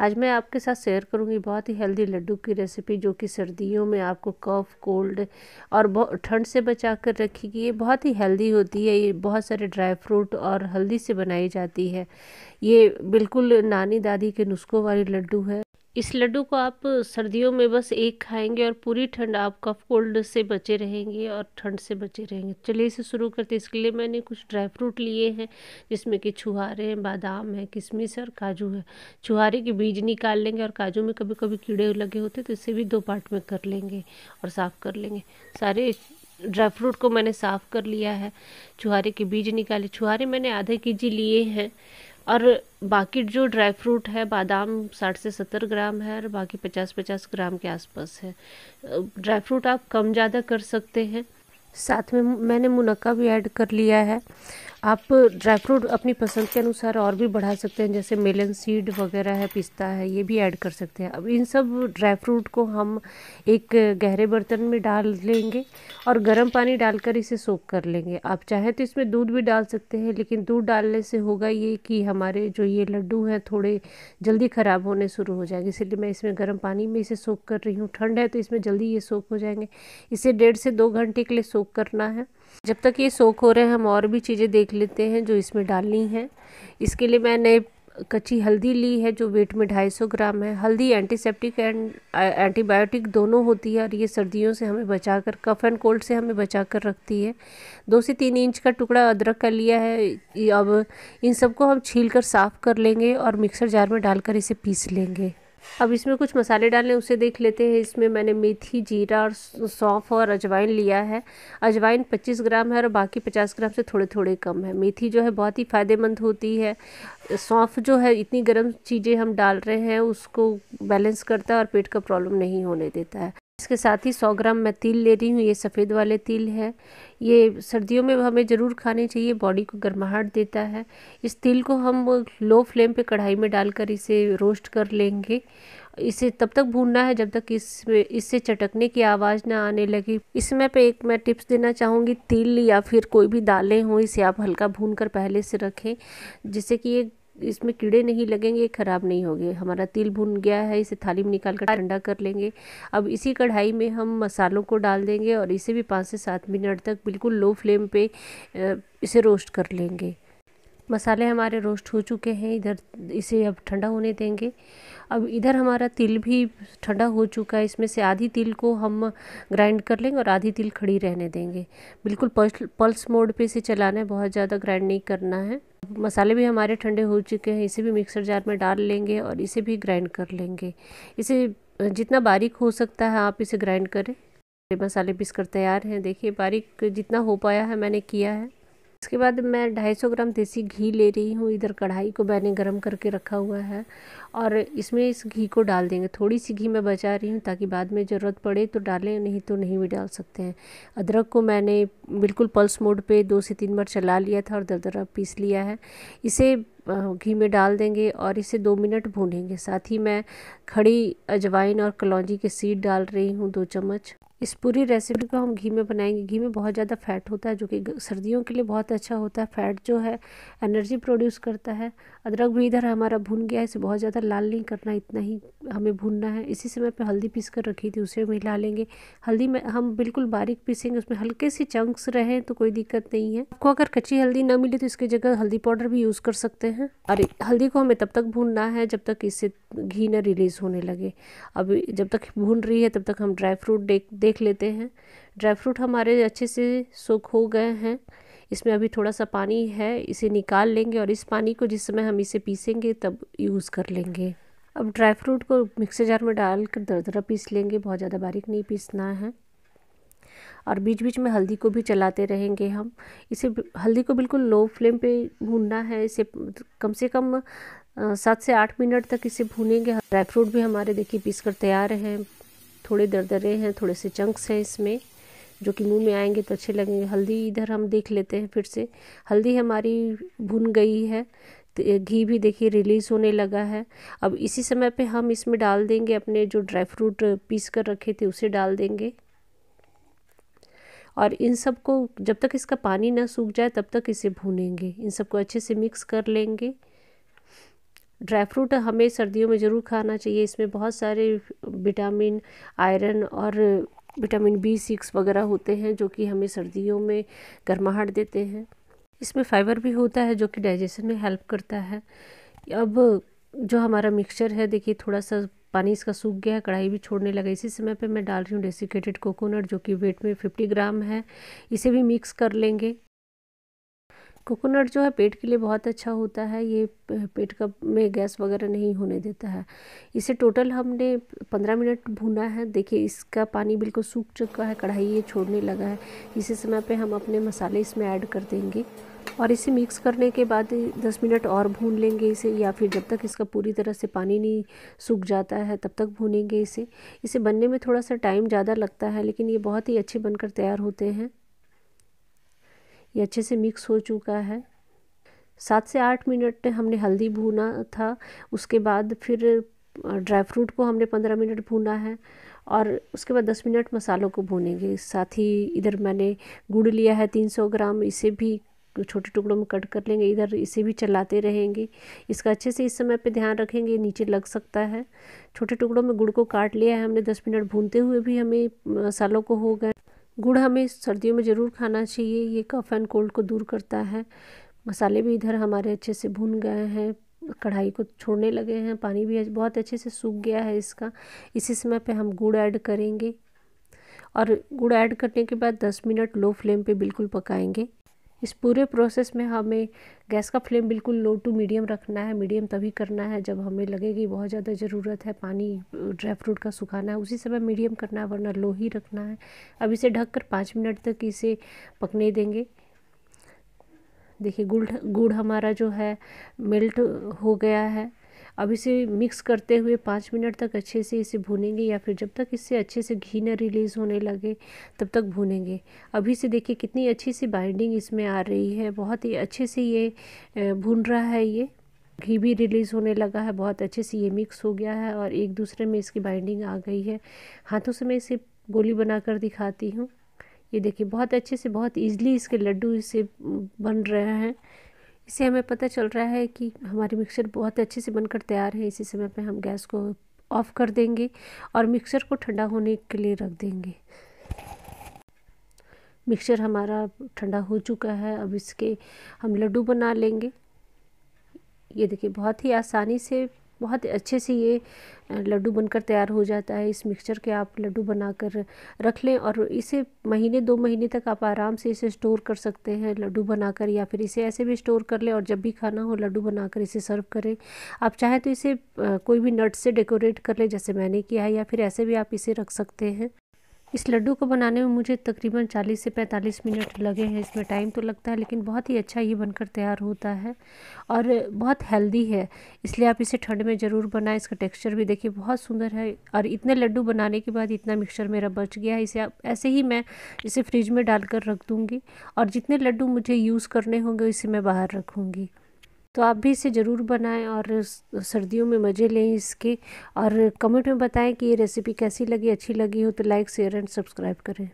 आज मैं आपके साथ शेयर करूंगी बहुत ही हेल्दी लड्डू की रेसिपी जो कि सर्दियों में आपको कफ कोल्ड और बहुत ठंड से बचा कर रखेगी ये बहुत ही हेल्दी होती है ये बहुत सारे ड्राई फ्रूट और हल्दी से बनाई जाती है ये बिल्कुल नानी दादी के नुस्खों वाली लड्डू है इस लड्डू को आप सर्दियों में बस एक खाएंगे और पूरी ठंड आप कफ कोल्ड से बचे रहेंगे और ठंड से बचे रहेंगे चलिए इसे शुरू करते हैं इसके लिए मैंने कुछ ड्राई फ्रूट लिए हैं जिसमें कि छुहारे हैं बादाम है किशमिश और काजू है छुहारे के बीज निकाल लेंगे और काजू में कभी कभी कीड़े लगे होते तो इसे भी दो पार्ट में कर लेंगे और साफ़ कर लेंगे सारे ड्राई फ्रूट को मैंने साफ़ कर लिया है छुहारे के बीज निकाले छुहारे मैंने आधे के जी लिए हैं और बाकी जो ड्राई फ्रूट है बादाम साठ से सत्तर ग्राम है और बाकी पचास पचास ग्राम के आसपास है ड्राई फ्रूट आप कम ज़्यादा कर सकते हैं साथ में मैंने मुनक्का भी ऐड कर लिया है आप ड्राई फ्रूट अपनी पसंद के अनुसार और भी बढ़ा सकते हैं जैसे मेलन सीड वगैरह है पिस्ता है ये भी ऐड कर सकते हैं अब इन सब ड्राई फ्रूट को हम एक गहरे बर्तन में डाल लेंगे और गर्म पानी डालकर इसे सोख कर लेंगे आप चाहें तो इसमें दूध भी डाल सकते हैं लेकिन दूध डालने से होगा ये कि हमारे जो ये लड्डू हैं थोड़े जल्दी ख़राब होने शुरू हो जाएंगे इसलिए मैं इसमें गर्म पानी में इसे सोख कर रही हूँ ठंड है तो इसमें जल्दी ये सोख हो जाएंगे इसे डेढ़ से दो घंटे के लिए सोख सोक करना है जब तक ये सोक हो रहे हैं हम और भी चीज़ें देख लेते हैं जो इसमें डालनी है इसके लिए मैंने कच्ची हल्दी ली है जो वेट में 250 ग्राम है हल्दी एंटीसेप्टिक एंड एंटीबायोटिक दोनों होती है और ये सर्दियों से हमें बचाकर कफ एंड कोल्ड से हमें बचा कर रखती है दो से तीन इंच का टुकड़ा अदरक का लिया है अब इन सबको हम छील कर साफ़ कर लेंगे और मिक्सर जार में डालकर इसे पीस लेंगे अब इसमें कुछ मसाले डालने उसे देख लेते हैं इसमें मैंने मेथी जीरा और सौंफ और अजवाइन लिया है अजवाइन 25 ग्राम है और बाकी 50 ग्राम से थोड़े थोड़े कम है मेथी जो है बहुत ही फ़ायदेमंद होती है सौंफ जो है इतनी गर्म चीज़ें हम डाल रहे हैं उसको बैलेंस करता है और पेट का प्रॉब्लम नहीं होने देता है इसके साथ ही 100 ग्राम मैं तिल ले रही हूँ ये सफ़ेद वाले तिल है ये सर्दियों में हमें ज़रूर खाने चाहिए बॉडी को गर्माहट देता है इस तिल को हम लो फ्लेम पे कढ़ाई में डालकर इसे रोस्ट कर लेंगे इसे तब तक भूनना है जब तक इसमें इससे चटकने की आवाज़ ना आने लगे इस समय पे एक मैं टिप्स देना चाहूँगी तिल या फिर कोई भी दालें हों इसे आप हल्का भून कर पहले से रखें जिससे कि ये इसमें कीड़े नहीं लगेंगे ख़राब नहीं होंगे हमारा तिल भुन गया है इसे थाली में निकाल कर ठंडा कर लेंगे अब इसी कढ़ाई में हम मसालों को डाल देंगे और इसे भी पाँच से सात मिनट तक बिल्कुल लो फ्लेम पे इसे रोस्ट कर लेंगे मसाले हमारे रोस्ट हो चुके हैं इधर इसे अब ठंडा होने देंगे अब इधर हमारा तिल भी ठंडा हो चुका है इसमें से आधी तिल को हम ग्राइंड कर लेंगे और आधी तिल खड़ी रहने देंगे बिल्कुल पल्स पल्स मोड पे इसे चलाना है बहुत ज़्यादा ग्राइंड नहीं करना है मसाले भी हमारे ठंडे हो चुके हैं इसे भी मिक्सर जार में डाल लेंगे और इसे भी ग्राइंड कर लेंगे इसे जितना बारीक हो सकता है आप इसे ग्राइंड करें मसाले पीस तैयार हैं देखिए बारीक जितना हो पाया है मैंने किया है इसके बाद मैं 250 ग्राम देसी घी ले रही हूँ इधर कढ़ाई को मैंने गरम करके रखा हुआ है और इसमें इस घी को डाल देंगे थोड़ी सी घी मैं बचा रही हूँ ताकि बाद में ज़रूरत पड़े तो डालें नहीं तो नहीं भी डाल सकते हैं अदरक को मैंने बिल्कुल पल्स मोड पे दो से तीन बार चला लिया था और दरदरा पीस लिया है इसे घी में डाल देंगे और इसे दो मिनट भूनेंगे साथ ही मैं खड़ी अजवाइन और कलौजी के सीड डाल रही हूँ दो चम्मच इस पूरी रेसिपी को हम घी में बनाएंगे घी में बहुत ज़्यादा फैट होता है जो कि सर्दियों के लिए बहुत अच्छा होता है फैट जो है एनर्जी प्रोड्यूस करता है अदरक भी इधर हमारा भून गया है इसे बहुत ज़्यादा लाल नहीं करना इतना ही हमें भूनना है इसी समय पे हल्दी पीस कर रखी थी उसे मिला लेंगे हल्दी में हम बिल्कुल बारीक पीसेंगे उसमें हल्के से चंक्स रहें तो कोई दिक्कत नहीं है आपको अगर कच्ची हल्दी ना मिले तो इसकी जगह हल्दी पाउडर भी यूज़ कर सकते हैं और हल्दी को हमें तब तक भूनना है जब तक इससे घी ना रिलीज़ होने लगे अब जब तक भून रही है तब तक हम ड्राई फ्रूट देख देख लेते हैं ड्राई फ्रूट हमारे अच्छे से सूख हो गए हैं इसमें अभी थोड़ा सा पानी है इसे निकाल लेंगे और इस पानी को जिस समय हम इसे पीसेंगे तब यूज़ कर लेंगे अब ड्राई फ्रूट को मिक्सर जार में डाल कर दरदरा पीस लेंगे बहुत ज़्यादा बारीक नहीं पीसना है और बीच बीच में हल्दी को भी चलाते रहेंगे हम इसे हल्दी को बिल्कुल लो फ्लेम पे भूनना है इसे कम से कम सात से आठ मिनट तक इसे भूनेंगे ड्राई फ्रूट भी हमारे देखिए पीस कर तैयार हैं थोड़े दरदरे हैं थोड़े से चंक्स हैं इसमें जो कि मुंह में आएंगे तो अच्छे लगेंगे हल्दी इधर हम देख लेते हैं फिर से हल्दी हमारी भुन गई है तो घी भी देखिए रिलीज़ होने लगा है अब इसी समय पे हम इसमें डाल देंगे अपने जो ड्राई फ्रूट पीस कर रखे थे उसे डाल देंगे और इन सब को जब तक इसका पानी ना सूख जाए तब तक इसे भूनेंगे इन सबको अच्छे से मिक्स कर लेंगे ड्राई फ्रूट हमें सर्दियों में ज़रूर खाना चाहिए इसमें बहुत सारे विटामिन आयरन और विटामिन बी सिक्स वगैरह होते हैं जो कि हमें सर्दियों में गर्माहट देते हैं इसमें फाइबर भी होता है जो कि डाइजेशन में हेल्प करता है अब जो हमारा मिक्सचर है देखिए थोड़ा सा पानी इसका सूख गया है कढ़ाई भी छोड़ने लगा इसी समय पे मैं डाल रही हूँ डेसिकेटेड कोकोनट जो कि वेट में 50 ग्राम है इसे भी मिक्स कर लेंगे कोकोनट जो है पेट के लिए बहुत अच्छा होता है ये पेट का में गैस वगैरह नहीं होने देता है इसे टोटल हमने पंद्रह मिनट भूना है देखिए इसका पानी बिल्कुल सूख चुका है कढ़ाई ये छोड़ने लगा है इसी समय पे हम अपने मसाले इसमें ऐड कर देंगे और इसे मिक्स करने के बाद दस मिनट और भून लेंगे इसे या फिर जब तक इसका पूरी तरह से पानी नहीं सूख जाता है तब तक भूनेंगे इसे इसे बनने में थोड़ा सा टाइम ज़्यादा लगता है लेकिन ये बहुत ही अच्छे बनकर तैयार होते हैं ये अच्छे से मिक्स हो चुका है सात से आठ मिनट हमने हल्दी भूना था उसके बाद फिर ड्राई फ्रूट को हमने पंद्रह मिनट भूना है और उसके बाद दस मिनट मसालों को भूनेंगे साथ ही इधर मैंने गुड़ लिया है तीन सौ ग्राम इसे भी छोटे टुकड़ों में कट कर लेंगे इधर इसे भी चलाते रहेंगे इसका अच्छे से इस समय पे ध्यान रखेंगे नीचे लग सकता है छोटे टुकड़ों में गुड़ को काट लिया है हमने दस मिनट भूनते हुए भी हमें मसालों को हो गए गुड़ हमें सर्दियों में ज़रूर खाना चाहिए ये कफ़ एंड कोल्ड को दूर करता है मसाले भी इधर हमारे अच्छे से भून गए हैं कढ़ाई को छोड़ने लगे हैं पानी भी बहुत अच्छे से सूख गया है इसका इसी समय पे हम गुड़ ऐड करेंगे और गुड़ ऐड करने के बाद 10 मिनट लो फ्लेम पे बिल्कुल पकाएंगे इस पूरे प्रोसेस में हमें गैस का फ्लेम बिल्कुल लो टू मीडियम रखना है मीडियम तभी करना है जब हमें लगेगी बहुत ज़्यादा ज़रूरत है पानी ड्राई फ्रूट का सुखाना है उसी समय मीडियम करना है वरना लो ही रखना है अब इसे ढक कर पाँच मिनट तक इसे पकने देंगे देखिए गुड़ गुड़ हमारा जो है मेल्ट हो गया है अब इसे मिक्स करते हुए पाँच मिनट तक अच्छे से इसे भूनेंगे या फिर जब तक इससे अच्छे से घी ना रिलीज़ होने लगे तब तक भूनेंगे अभी से देखिए कितनी अच्छी सी बाइंडिंग इसमें आ रही है बहुत ही अच्छे से ये भून रहा है ये घी भी रिलीज़ होने लगा है बहुत अच्छे से ये मिक्स हो गया है और एक दूसरे में इसकी बाइंडिंग आ गई है हाथों से मैं इसे गोली बनाकर दिखाती हूँ ये देखिए बहुत अच्छे से बहुत ईजिली इसके लड्डू इसे बन रहे हैं इससे हमें पता चल रहा है कि हमारी मिक्सर बहुत अच्छे से बनकर तैयार है इसी समय पर हम गैस को ऑफ़ कर देंगे और मिक्सर को ठंडा होने के लिए रख देंगे मिक्सर हमारा ठंडा हो चुका है अब इसके हम लड्डू बना लेंगे ये देखिए बहुत ही आसानी से बहुत अच्छे से ये लड्डू बनकर तैयार हो जाता है इस मिक्सचर के आप लड्डू बनाकर रख लें और इसे महीने दो महीने तक आप आराम से इसे स्टोर कर सकते हैं लड्डू बनाकर या फिर इसे ऐसे भी स्टोर कर लें और जब भी खाना हो लड्डू बनाकर इसे सर्व करें आप चाहे तो इसे कोई भी नट से डेकोरेट कर लें जैसे मैंने किया है या फिर ऐसे भी आप इसे रख सकते हैं इस लड्डू को बनाने में मुझे तकरीबन 40 से 45 मिनट लगे हैं इसमें टाइम तो लगता है लेकिन बहुत ही अच्छा ये बनकर तैयार होता है और बहुत हेल्दी है इसलिए आप इसे ठंड में ज़रूर बनाएं इसका टेक्सचर भी देखिए बहुत सुंदर है और इतने लड्डू बनाने के बाद इतना मिक्सचर मेरा बच गया है इसे आप ऐसे ही मैं इसे फ्रिज में डालकर रख दूँगी और जितने लड्डू मुझे यूज़ करने होंगे इसे मैं बाहर रखूँगी तो आप भी इसे ज़रूर बनाएं और सर्दियों में मज़े लें इसके और कमेंट में बताएं कि ये रेसिपी कैसी लगी अच्छी लगी हो तो लाइक शेयर एंड सब्सक्राइब करें